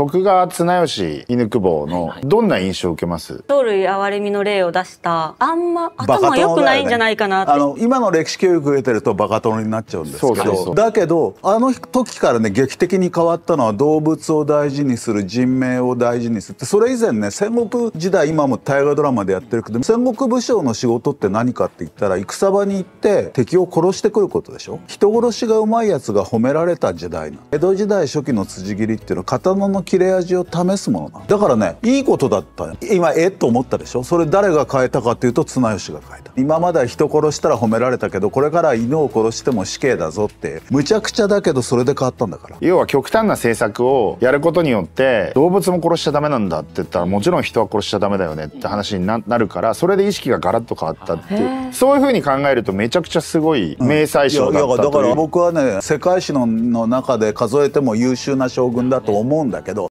徳川綱吉犬久保のどんな印象を受けます同類憐れみの例を出したあんま頭良くないんじゃないかな、ね、あの今の歴史教育を受けてるとバカ殿になっちゃうんですけどだけどあの時からね劇的に変わったのは動物を大事にする人命を大事にするそれ以前ね戦国時代今も大河ドラマでやってるけど戦国武将の仕事って何かって言ったら戦場に行って敵を殺してくることでしょ人殺しがうまいやつが褒められた時代江戸時代初期の辻斬りっていうのは刀の切れ味を試すものだからねいいことだった今えっと思ったでしょそれ誰が変えたかっていうと綱吉が変えた今までは人殺したら褒められたけどこれからは犬を殺しても死刑だぞってむちゃくちゃだけどそれで変わったんだから要は極端な政策をやることによって動物も殺しちゃダメなんだって言ったらもちろん人は殺しちゃダメだよねって話になるからそれで意識がガラッと変わったっていうそういうふうに考えるとめちゃくちゃすごい明細書だったという、うん、だから僕はね世界史の中で数えても優秀な将軍だと思うんだけど